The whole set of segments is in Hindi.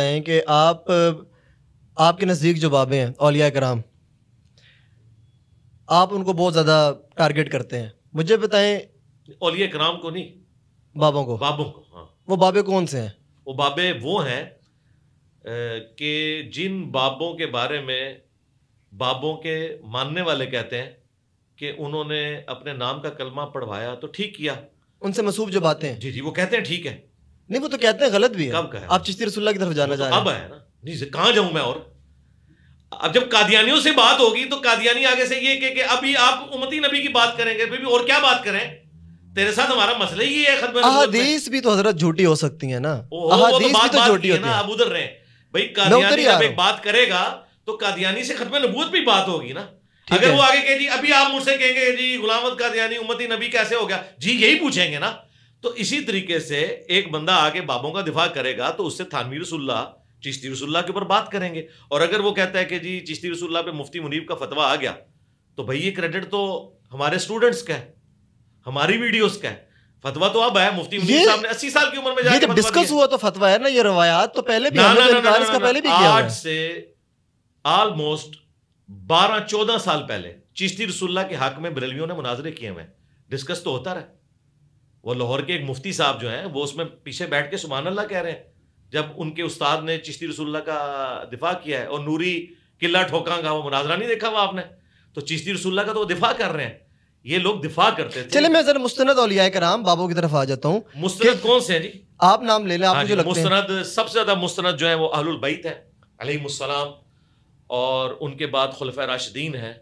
हैं कि आप आपके नज़दीक जो बाबे हैं अलिया कराम आप उनको बहुत ज़्यादा टारगेट करते हैं मुझे बताएं अलिया कराम को नहीं बाबों को बाबों को हाँ वो बाबे कौन से हैं वो बाबे वो हैं कि जिन बाबों के बारे में बाबों के मानने वाले कहते हैं कि उन्होंने अपने नाम का कलमा पढ़वाया तो ठीक किया उनसे मसूब जो बातें हैं जी जी वो कहते हैं ठीक है नहीं वो तो कहते हैं गलत भी है कब कहे आप चिश्ती रसुल्ला की तरफ जाना तो चाहते हैं अब है ना नहीं कहाँ जाऊं मैं और अब जब कादियानियों से बात होगी तो कादियानी आगे से ये कि अभी आप उमती नबी की बात करेंगे फिर भी और क्या बात करें तेरे साथ हमारा मसला ही है खत्म अहादीस भी तो हजरत झूठी हो सकती है ना तो अहादीस भी तो झूठी होती है ना अब उधर रहे भाई कादियानी अब एक बात करेगा तो कादियानी से खत्म नबूत भी बात होगी ना अगर वो आगे कह जी अभी आप मुझसे कहेंगे जी गुलामत कादियानी उम्मती नबी कैसे हो गया जी यही पूछेंगे ना तो इसी तरीके से एक बंदा आगे बाबों का दिफा करेगा तो उससे थानवी रसुल्ला चिश्ती रसुल्ला के ऊपर बात करेंगे और अगर वो कहता है कि जी चिश्ती रसुल्ला पे मुफ्ती मुनीब का फतवा आ गया तो भाई ये क्रेडिट तो हमारे स्टूडेंट्स का है हमारी वीडियोस का है फतवा तो अब है मुफ्ती मुनीब साहब ने अस्सी साल की उम्र में जाकर डिस्कस हुआ तो फतवा है ना ये रवायात तो पहले भी ना, तो आज से ऑलमोस्ट बारह चौदह साल पहले चिश्ती रसुल्ला के हक में बरेलियों ने मुनाजरे किए हुए डिस्कस तो होता रहा वो लाहौर के एक मुफ्ती साहब जो हैं वो उसमें पीछे बैठ के सुबहान अल्लाह कह रहे हैं जब उनके उस्ताद ने चिश्ती रसुल्ला का दिफा किया है और नूरी किला ठोका का वो मुनाजरा नहीं देखा हुआ आपने तो चिश्ती रसुल्ला का तो वो दिफा कर रहे हैं ये लोग दिफा करते थे चले मैं जरा मुस्तनद औलिया कराम बाबू की तरफ आ जाता हूँ मुस्तनद कौन से हैं जी आप नाम ले लें आप हाँ मुझे मुस्तनद सबसे ज्यादा मुस्तनद जो है वो अहलुल बैत है अलैहिस्सलाम और उनके बाद खुलफा राशिदीन है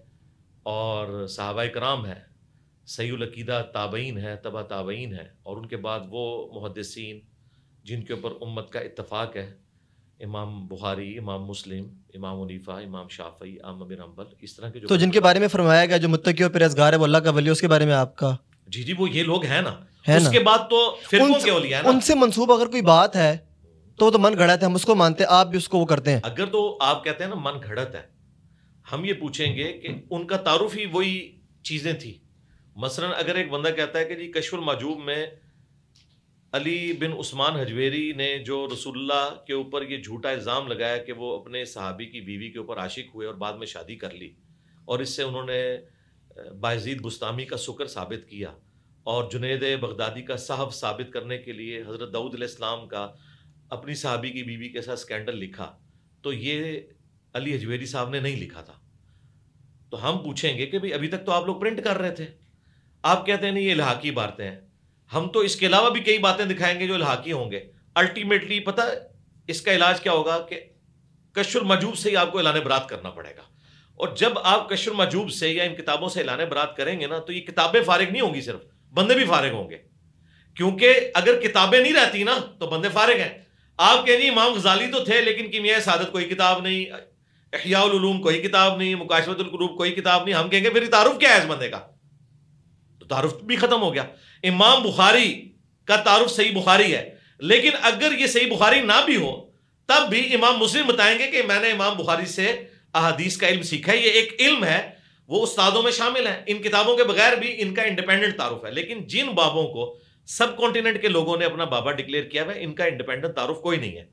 और साहबा कराम है सैलकीदा ताबईन है तबा ताबईन है और उनके बाद वो मुहदसिन जिनके ऊपर उम्मत का इतफ़ाक़ है इमाम बुखारी इमाम मुस्लिम इमाम उनीफ़ा इमाम शाफी आम अम्बल इस तरह के जो तो जिनके बारे में फरमाया गया जो मुतकी और परहेजगार है वो अल्लाह का वली उसके बारे में आपका जी जी वो ये लोग हैं ना है उसके ना? बाद तो फिर उनसे, है ना? उनसे मनसूब अगर कोई बात है तो तो मन घड़त है हम उसको मानते हैं आप भी उसको वो करते हैं अगर तो आप कहते हैं ना मन घड़त है हम ये पूछेंगे कि उनका तारुफ ही वही चीज़ें थी मसलन अगर एक बंदा कहता है कि जी कशफुल माजूब में अली बिन उस्मान हजवेरी ने जो रसुल्ला के ऊपर ये झूठा इल्ज़ाम लगाया कि वो अपने सहाबी की बीवी के ऊपर आशिक हुए और बाद में शादी कर ली और इससे उन्होंने बाजीद बुस्तामी का शुक्र साबित किया और जुनेद बगदादी का साहब साबित करने के लिए हज़रत दाऊद इस्लाम का अपनी साहबी की बीवी के साथ स्कैंडल लिखा तो ये अली हजवेरी साहब ने नहीं लिखा था तो हम पूछेंगे कि भाई अभी तक तो आप लोग प्रिंट कर रहे थे आप कहते हैं नहीं ये लहाकी बातें हैं हम तो इसके अलावा भी कई बातें दिखाएंगे जो लहाकी होंगे अल्टीमेटली पता इसका इलाज क्या होगा कि कशुल मजूब से ही आपको एलान बरात करना पड़ेगा और जब आप कशुल मजूब से या इन किताबों से एलान बरात करेंगे ना तो ये किताबें फारिग नहीं होंगी सिर्फ बंदे भी फारिग होंगे क्योंकि अगर किताबें नहीं रहती ना तो बंदे फारिग हैं आप कह रही इमाम गजाली तो थे लेकिन किमिया सादत कोई किताब नहीं अहियालूम कोई किताब नहीं मुकाशमतलूब कोई किताब नहीं हम कहेंगे फिर तारुफ क्या है इस बंदे का तारुफ भी ख़त्म हो गया इमाम बुखारी का तारुफ सही बुखारी है लेकिन अगर ये सही बुखारी ना भी हो तब भी इमाम मुस्लिम बताएंगे कि मैंने इमाम बुखारी से अहदीस का इल्म सीखा है ये एक इल्म है वो उस्तादों में शामिल है इन किताबों के बगैर भी इनका इंडिपेंडेंट तारुफ है लेकिन जिन बाबों को सब कॉन्टिनेंट के लोगों ने अपना बाबा डिक्लेयर किया हुआ है इनका इंडिपेंडेंट तारुफ कोई नहीं है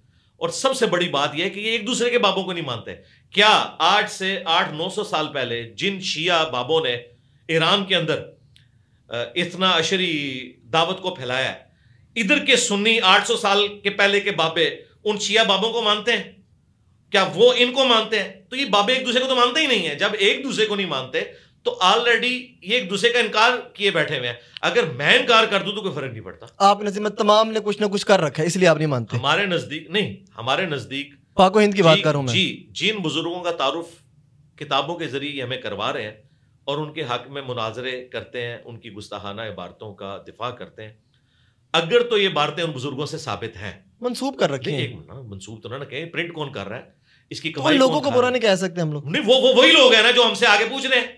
और सबसे बड़ी बात यह है कि ये एक दूसरे के बाबों को नहीं मानते क्या आठ से आठ नौ सौ साल पहले जिन शिया बाबों ने ईरान के अंदर इतना अशरी दावत को फैलाया है इधर के सुन्नी 800 साल के पहले के बाबे उन शिया बाबों को मानते हैं क्या वो इनको मानते हैं तो ये बाबे एक दूसरे को तो मानते ही नहीं है जब एक दूसरे को नहीं मानते तो ऑलरेडी ये एक दूसरे का इनकार किए बैठे हुए हैं अगर मैं इनकार कर दूं तो कोई फर्क नहीं पड़ता आप नजर तमाम ने कुछ ना कुछ कर रखा है इसलिए आप नहीं मानते हमारे नजदीक नहीं हमारे नजदीक पाको हिंद की बात करूं मैं जी जिन बुजुर्गों का तारुफ किताबों के जरिए हमें करवा रहे हैं और उनके हक में मुनाजरे करते हैं उनकी गुस्ताहाना इबारतों का दिफा करते हैं अगर तो ये इबारतें उन बुजुर्गों से साबित हैं मनसूब कर रखे हैं ना मनसूब तो ना ना कहें प्रिंट कौन कर रहा है इसकी तो कमाई तो लोगों को बुरा नहीं कह सकते हम लोग नहीं वो वो वही लोग हैं ना जो हमसे आगे पूछ रहे हैं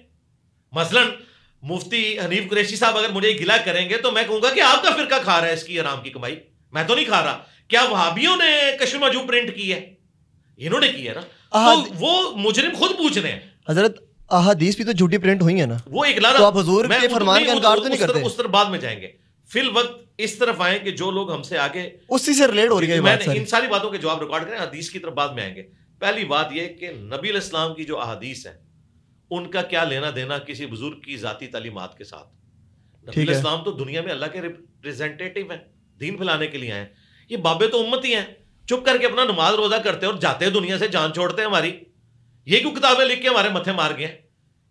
मसलन मुफ्ती हनीफ कुरैशी साहब अगर मुझे गिला करेंगे तो मैं कहूंगा कि आपका फिरका खा रहा है इसकी आराम की कमाई मैं तो नहीं खा रहा क्या वहाबियों ने कश्मू प्रिंट की है इन्होंने की है ना तो वो मुजरिम खुद पूछ रहे हैं हजरत अहादीस भी तो झूठी प्रिंट हुई है ना वो एक तो आप हजूर के फरमान का इनकार तो नहीं करते उस तरफ बाद में जाएंगे फिल वक्त इस तरफ आए कि जो लोग हमसे आगे उसी से रिलेट हो रही है मैंने इन सारी बातों के जवाब रिकॉर्ड करें हदीस की तरफ बाद में आएंगे पहली बात यह कि नबी इस्लाम की जो अहादीस है उनका क्या लेना देना किसी बुजुर्ग की जाती तालीमत के साथ नबी इस्लाम तो दुनिया में अल्लाह के रिप्रेजेंटेटिव हैं दीन फैलाने के लिए आए ये बाबे तो उम्मत ही हैं चुप करके अपना नमाज रोजा करते हैं और जाते हैं दुनिया से जान छोड़ते हैं हमारी ये क्यों किताबें लिख के हमारे मथे मार गए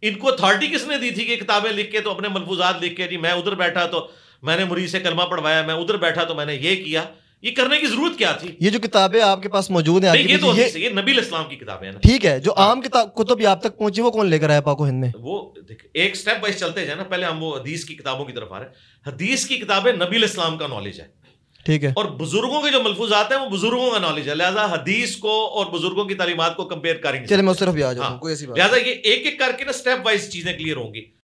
इनको अथॉरिटी किसने दी थी कि किताबें लिख के तो अपने मलफूजात लिख के जी मैं उधर बैठा तो मैंने मुरीद से कलमा पढ़वाया मैं उधर बैठा तो मैंने ये किया ये करने की जरूरत क्या थी ये जो किताबें आपके पास मौजूद है ये तो ये, ये नबी इस्लाम की किताबें ठीक है जो आम हाँ। किताब कुतुब आप तक पहुंची वो कौन लेकर आया पाको हिंद में वो एक स्टेप बाई चलते जाए ना पहले हम वो हदीस की किताबों की तरफ आ रहे हैं हदीस की किताबें नबी इस्लाम का नॉलेज है ठीक है और बुजुर्गों के जो मलफूजात है वो बुजुर्गों का नॉलेज है लिहाजा हदीस को और बुजुर्गों की तालीमत को कंपेयर करेंगे हाँ। लिहाजा ये एक एक करके ना स्टेप वाइज चीजें क्लियर होंगी